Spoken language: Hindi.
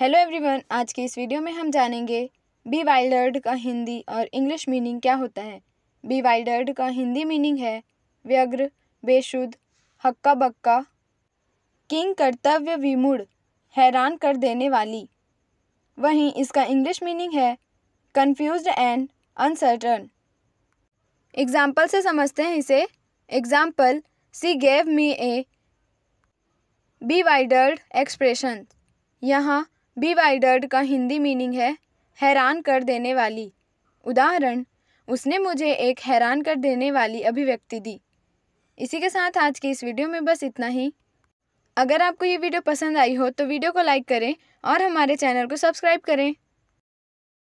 हेलो एवरीवन आज के इस वीडियो में हम जानेंगे बी वाइल्डर्ड का हिंदी और इंग्लिश मीनिंग क्या होता है बी वाइल्डर्ड का हिंदी मीनिंग है व्यग्र बेशुद्ध हक्का बक्का किंग कर्तव्य विमूढ़ हैरान कर देने वाली वहीं इसका इंग्लिश मीनिंग है कन्फ्यूज एंड अनसर्टन एग्जाम्पल से समझते हैं इसे example she gave me a bewildered expression यहाँ बीवाइडर्ड का हिंदी मीनिंग है हैरान कर देने वाली उदाहरण उसने मुझे एक हैरान कर देने वाली अभिव्यक्ति दी इसी के साथ आज की इस वीडियो में बस इतना ही अगर आपको ये वीडियो पसंद आई हो तो वीडियो को लाइक करें और हमारे चैनल को सब्सक्राइब करें